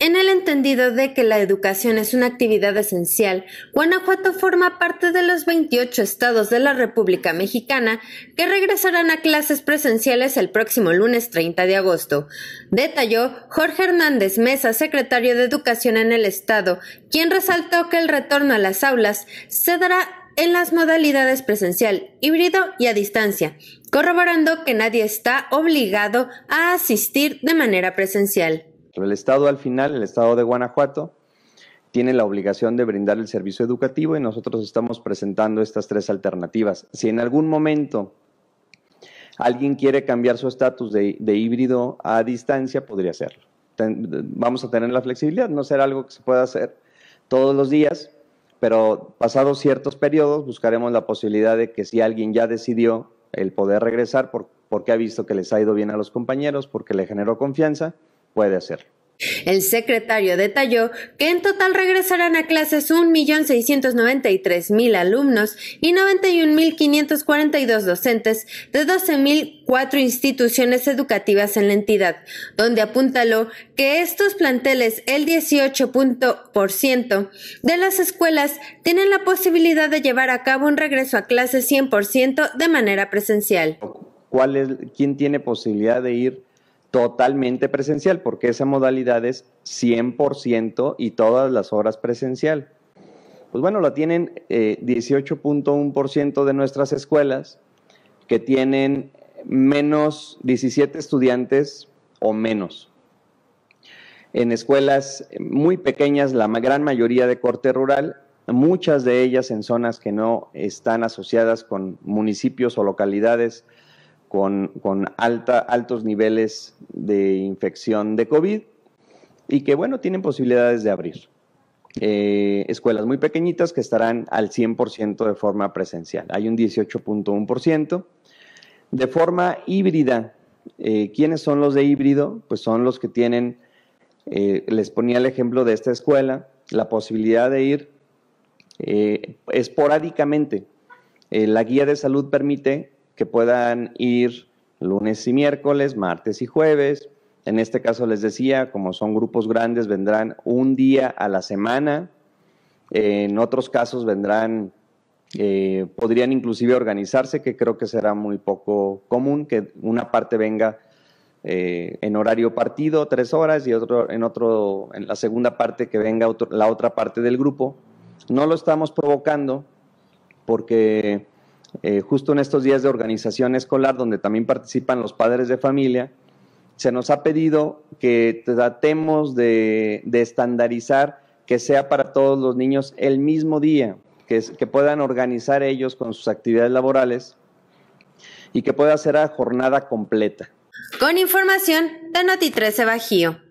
En el entendido de que la educación es una actividad esencial, Guanajuato forma parte de los 28 estados de la República Mexicana que regresarán a clases presenciales el próximo lunes 30 de agosto, detalló Jorge Hernández Mesa, secretario de Educación en el estado, quien resaltó que el retorno a las aulas se dará en las modalidades presencial, híbrido y a distancia, corroborando que nadie está obligado a asistir de manera presencial. El Estado al final, el Estado de Guanajuato, tiene la obligación de brindar el servicio educativo y nosotros estamos presentando estas tres alternativas. Si en algún momento alguien quiere cambiar su estatus de, híbrido a distancia, podría hacerlo. vamos a tener la flexibilidad, no será algo que se pueda hacer todos los días, pero pasados ciertos periodos buscaremos la posibilidad de que si alguien ya decidió el poder regresar porque ha visto que les ha ido bien a los compañeros, porque le generó confianza, puede hacer. El secretario detalló que en total regresarán a clases 1.693.000 alumnos y 91.542 docentes de 12.004 instituciones educativas en la entidad, donde apuntaló que estos planteles, el 18% de las escuelas, tienen la posibilidad de llevar a cabo un regreso a clases 100% de manera presencial. ¿Quién tiene posibilidad de ir? totalmente presencial, porque esa modalidad es 100% y todas las horas presencial. Pues bueno, la tienen 18.1% eh, de nuestras escuelas que tienen menos 17 estudiantes o menos. En escuelas muy pequeñas, la gran mayoría de corte rural, muchas de ellas en zonas que no están asociadas con municipios o localidades con, altos niveles de infección de COVID y que, bueno, tienen posibilidades de abrir. Eh, escuelas muy pequeñitas que estarán al 100% de forma presencial. Hay un 18.1%. De forma híbrida, eh, ¿quiénes son los de híbrido? Pues son los que tienen, eh, les ponía el ejemplo de esta escuela, la posibilidad de ir esporádicamente. la guía de salud permite que puedan ir lunes y miércoles, martes y jueves. En este caso les decía, como son grupos grandes, vendrán un día a la semana. En otros casos vendrán, eh, podrían inclusive organizarse, que creo que será muy poco común que una parte venga eh, en horario partido tres horas y otro en otro en la segunda parte que venga la otra parte del grupo. No lo estamos provocando porque eh, justo en estos días de organización escolar, donde también participan los padres de familia, se nos ha pedido que tratemos de, estandarizar que sea para todos los niños el mismo día, que, puedan organizar ellos con sus actividades laborales y que pueda ser a jornada completa. Con información de Noti 13 Bajío.